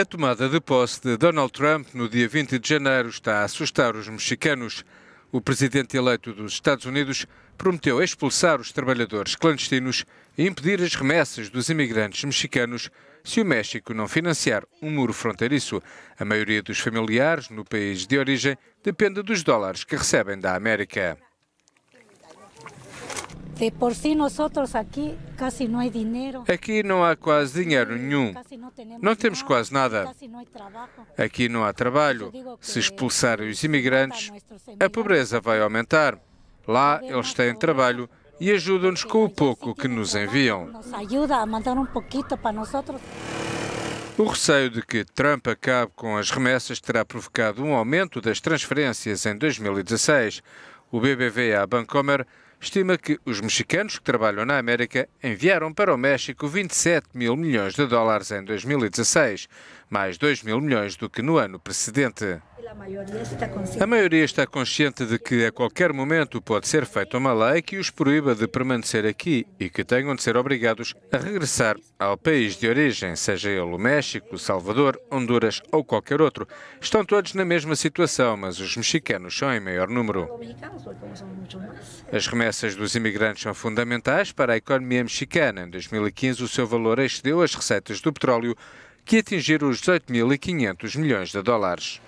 A tomada de posse de Donald Trump no dia 20 de janeiro está a assustar os mexicanos. O presidente eleito dos Estados Unidos prometeu expulsar os trabalhadores clandestinos e impedir as remessas dos imigrantes mexicanos se o México não financiar um muro fronteiriço. A maioria dos familiares no país de origem depende dos dólares que recebem da América. De por si aqui Aqui não há quase dinheiro nenhum. Não temos quase nada. Aqui não há trabalho. Se expulsarem os imigrantes, a pobreza vai aumentar. Lá eles têm trabalho e ajudam-nos com o pouco que nos enviam. O receio de que Trump acabe com as remessas terá provocado um aumento das transferências em 2016. O BBVA Bancomer estima que os mexicanos que trabalham na América enviaram para o México 27 mil milhões de dólares em 2016, mais 2 mil milhões do que no ano precedente. A maioria está consciente de que a qualquer momento pode ser feita uma lei que os proíba de permanecer aqui e que tenham de ser obrigados a regressar ao país de origem, seja ele o México, Salvador, Honduras ou qualquer outro. Estão todos na mesma situação, mas os mexicanos são em maior número. As remessas dos imigrantes são fundamentais para a economia mexicana. Em 2015, o seu valor excedeu as receitas do petróleo, que atingiram os 18.500 milhões de dólares.